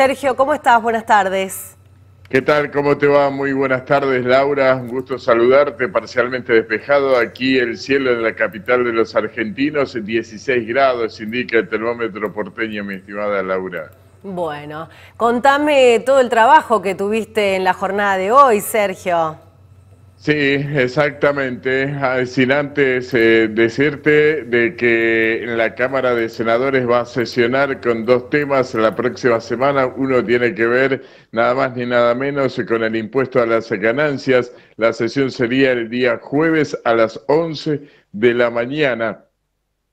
Sergio, ¿cómo estás? Buenas tardes. ¿Qué tal? ¿Cómo te va? Muy buenas tardes, Laura. Un gusto saludarte, parcialmente despejado. Aquí el cielo en la capital de los argentinos, 16 grados, indica el termómetro porteño, mi estimada Laura. Bueno, contame todo el trabajo que tuviste en la jornada de hoy, Sergio. Sí, exactamente. Ah, sin antes eh, decirte de que la Cámara de Senadores va a sesionar con dos temas la próxima semana. Uno tiene que ver nada más ni nada menos con el impuesto a las ganancias. La sesión sería el día jueves a las 11 de la mañana.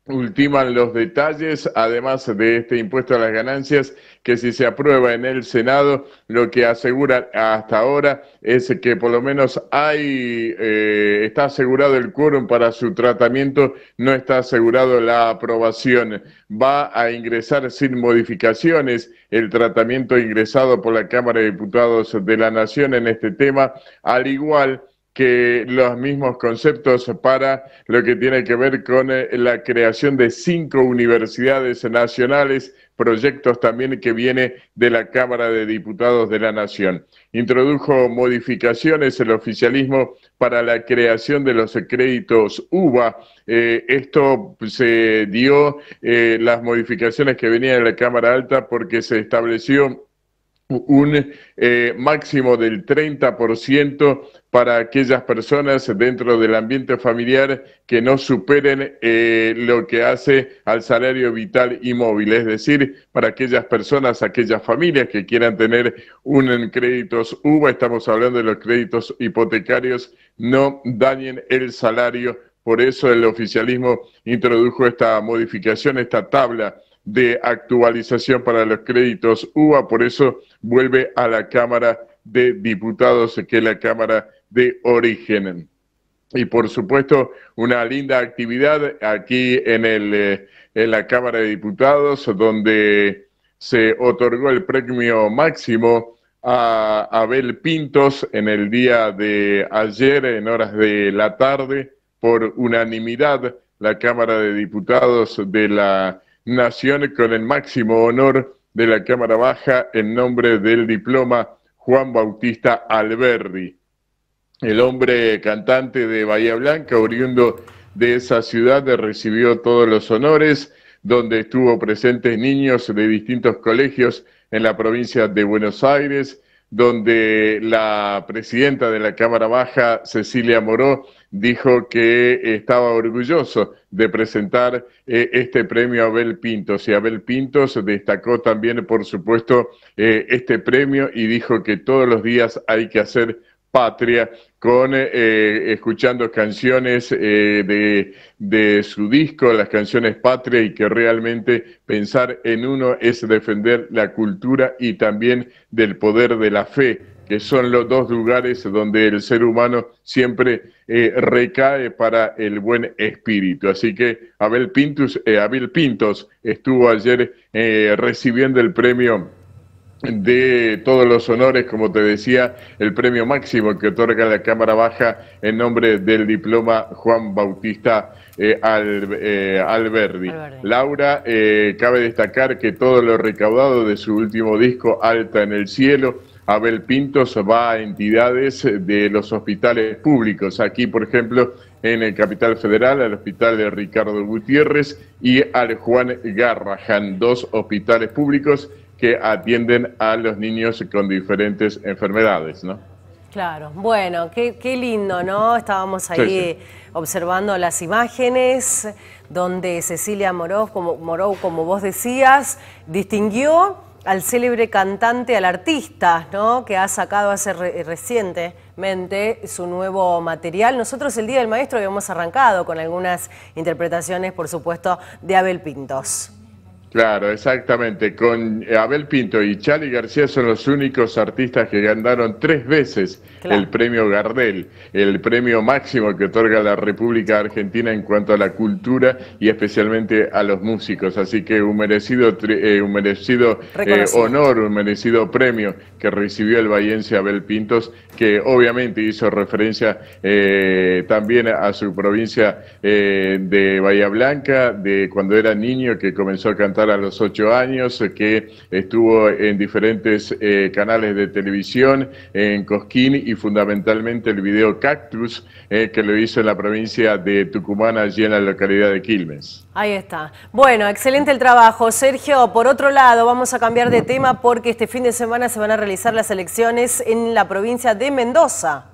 Ultiman los detalles, además de este impuesto a las ganancias, que si se aprueba en el Senado, lo que asegura hasta ahora es que por lo menos hay, eh, está asegurado el quórum para su tratamiento, no está asegurado la aprobación. Va a ingresar sin modificaciones el tratamiento ingresado por la Cámara de Diputados de la Nación en este tema, al igual que los mismos conceptos para lo que tiene que ver con eh, la creación de cinco universidades nacionales, proyectos también que viene de la Cámara de Diputados de la Nación. Introdujo modificaciones el oficialismo para la creación de los créditos UBA. Eh, esto se dio eh, las modificaciones que venían de la Cámara Alta porque se estableció un eh, máximo del 30% para aquellas personas dentro del ambiente familiar que no superen eh, lo que hace al salario vital y móvil, es decir, para aquellas personas, aquellas familias que quieran tener un en créditos ¿hubo? estamos hablando de los créditos hipotecarios, no dañen el salario, por eso el oficialismo introdujo esta modificación, esta tabla de actualización para los créditos UBA, por eso vuelve a la Cámara de Diputados, que es la Cámara de Origen. Y por supuesto, una linda actividad aquí en, el, eh, en la Cámara de Diputados, donde se otorgó el premio máximo a Abel Pintos en el día de ayer, en horas de la tarde, por unanimidad, la Cámara de Diputados de la nación con el máximo honor de la Cámara Baja en nombre del diploma Juan Bautista Alberdi. El hombre cantante de Bahía Blanca, oriundo de esa ciudad, recibió todos los honores, donde estuvo presentes niños de distintos colegios en la provincia de Buenos Aires, donde la presidenta de la Cámara Baja, Cecilia Moró, dijo que estaba orgulloso de presentar eh, este premio a Abel Pintos. Y Abel Pintos destacó también, por supuesto, eh, este premio y dijo que todos los días hay que hacer patria, con eh, eh, escuchando canciones eh, de, su disco, las canciones patria, y que realmente pensar en uno es defender la cultura y también del poder de la fe, que son los dos lugares donde el ser humano siempre recae para el buen espíritu. Así que Abel, Pintus, Abel Pintos estuvo ayer recibiendo el premio de todos los honores, como te decía, el premio máximo que otorga la Cámara Baja en nombre del diploma Juan Bautista eh, eh, Alberdi. Laura, eh, cabe destacar que todo lo recaudado de su último disco, Alta en el Cielo, Abel Pintos va a entidades de los hospitales públicos. Aquí, por ejemplo, en el Capital Federal, al Hospital de Ricardo Gutiérrez y al Juan Garrahan, dos hospitales públicos que atienden a los niños con diferentes enfermedades, ¿no? Claro, bueno, qué, lindo, ¿no? Estábamos ahí observando las imágenes donde Cecilia Moró, como, como vos decías, distinguió al célebre cantante, al artista, ¿no? que ha sacado hace recientemente su nuevo material. Nosotros el Día del Maestro habíamos arrancado con algunas interpretaciones, por supuesto, de Abel Pintos. Claro, exactamente. Con eh, Abel Pinto y Charlie García son los únicos artistas que ganaron tres veces el premio Gardel, el premio máximo que otorga la República Argentina en cuanto a la cultura y especialmente a los músicos. Así que un merecido, eh, un merecido eh, honor, un merecido premio que recibió el bayense Abel Pintos, que obviamente hizo referencia también a su provincia de Bahía Blanca, de cuando era niño que comenzó a cantar a los ocho años, eh, que estuvo en diferentes eh, canales de televisión en Cosquín y fundamentalmente el video Cactus eh, que lo hizo en la provincia de Tucumán, allí en la localidad de Quilmes. Ahí está. Bueno, excelente el trabajo. Sergio, por otro lado, vamos a cambiar de tema porque este fin de semana se van a realizar las elecciones en la provincia de Mendoza.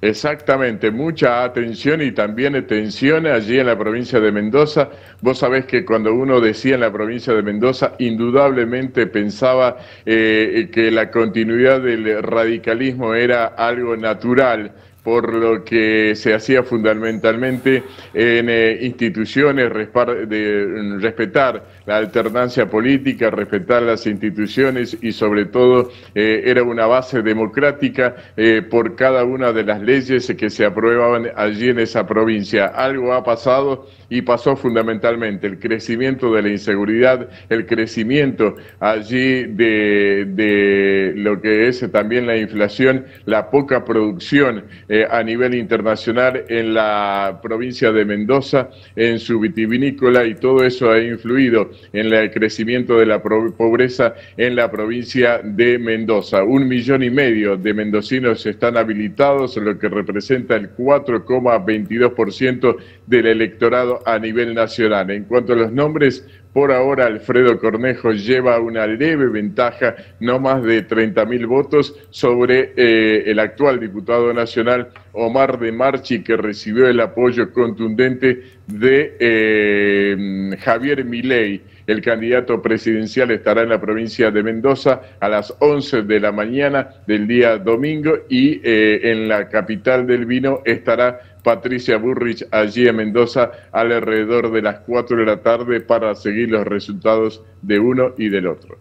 Exactamente, mucha atención y también atención allí en la provincia de Mendoza. Vos sabés que cuando uno decía en la provincia de Mendoza, indudablemente pensaba eh, que la continuidad del radicalismo era algo natural por lo que se hacía fundamentalmente en eh, instituciones, respetar la alternancia política, respetar las instituciones y sobre todo eh, era una base democrática eh, por cada una de las leyes que se aprobaban allí en esa provincia. Algo ha pasado y pasó fundamentalmente el crecimiento de la inseguridad, el crecimiento allí de, lo que es también la inflación, la poca producción. Eh, a nivel internacional en la provincia de Mendoza, en su vitivinícola y todo eso ha influido en el crecimiento de la pobreza en la provincia de Mendoza. Un millón y medio de mendocinos están habilitados, lo que representa el 4,22% del electorado a nivel nacional. En cuanto a los nombres, por ahora, Alfredo Cornejo lleva una leve ventaja, no más de 30.000 votos, sobre eh, el actual diputado nacional Omar de Marchi, que recibió el apoyo contundente de eh, Javier Milei. El candidato presidencial estará en la provincia de Mendoza a las 11 de la mañana del día domingo y eh, en la capital del vino estará Patricia Burrich allí en Mendoza alrededor de las 4 de la tarde para seguir los resultados de uno y del otro.